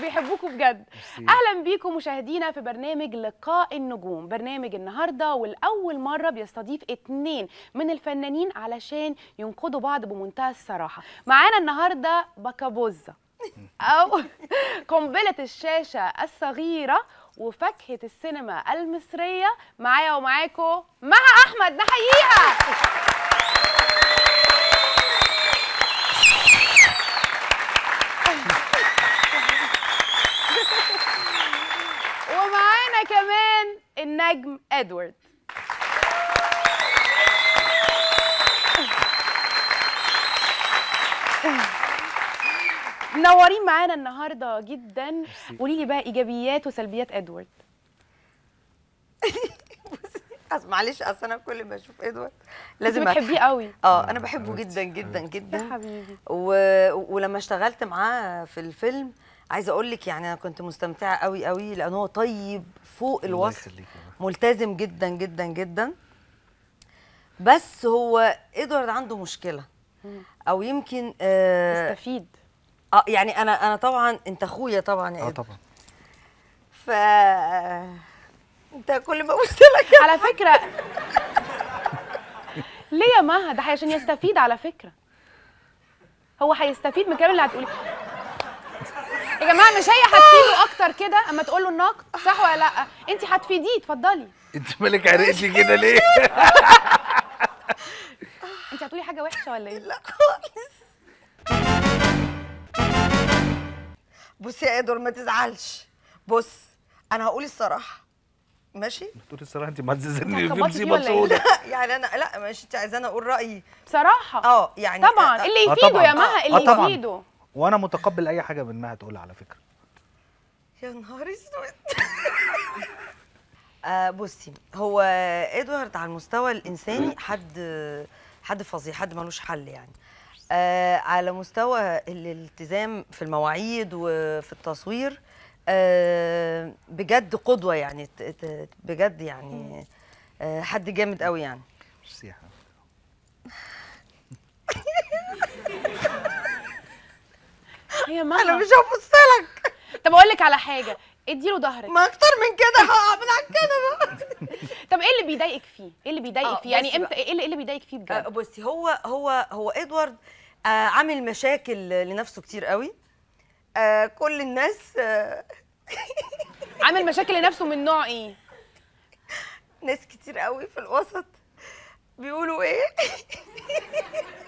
بيحبوكوا بجد اهلا بيكم مشاهدينا في برنامج لقاء النجوم برنامج النهارده والاول مره بيستضيف اتنين من الفنانين علشان ينقدوا بعض بمنتهى الصراحه معانا النهارده بكابوزه او قنبله الشاشه الصغيره وفاكهه السينما المصريه معايا ومعاكم مها احمد نحييها النجم ادوارد منورين معانا النهارده جدا قولي لي بقى ايجابيات وسلبيات ادوارد بصي معلش اصل انا كل ما اشوف ادوارد لازم بتحبيه قوي اه انا بحبه جدا جدا جدا يا حبيبي ولما اشتغلت معاه في الفيلم عايزه اقول لك يعني انا كنت مستمتعه قوي قوي لان هو طيب فوق الوصف ملتزم جدا جدا جدا بس هو ادوارد عنده مشكله او يمكن آه استفيد اه يعني انا انا طبعا انت اخويا طبعا يعني اه طبعا ف انت كل ما قلت لك على فكره ليه يا مها ده عشان يستفيد على فكره هو هيستفيد من الكلام اللي هتقوليه يا جماعه مش هي هتفيده اكتر كده اما تقول له النقد صح ولا لا انت هتفيديه اتفضلي انت مالك عرقتي كده ليه انت هتقولي حاجه وحشه ولا ايه لا خالص بصي يا ادور ما تزعلش بص انا هقول الصراحه ماشي تقولي الصراحه انت تزعلني في مصيبه سوداء يعني انا لا ماشي انت عايزاني اقول رايي بصراحه اه يعني طبعا آه، اللي آه، يفيده يا مها آه، اللي يفيده وانا متقبل اي حاجه من ما هتقولها على فكره يا نهار اسود آه، بصي هو ادوارد على المستوى الانساني حد حد فظيع حد ملوش حل يعني آه على مستوى الالتزام في المواعيد وفي التصوير آه بجد قدوه يعني بجد يعني آه حد جامد قوي يعني هي ماما انا مش لك طب اقول لك على حاجه ادي له ظهرك ما اكتر من كده هقع من على الكنبه طب ايه اللي بيضايقك فيه ايه اللي بيضايقك آه، فيه يعني امتى إيه, ايه اللي بيضايقك فيه بجد آه، بصي هو هو هو ادوارد آه عامل مشاكل لنفسه كتير قوي آه كل الناس آه عامل مشاكل لنفسه من نوع ايه ناس كتير قوي في الوسط بيقولوا ايه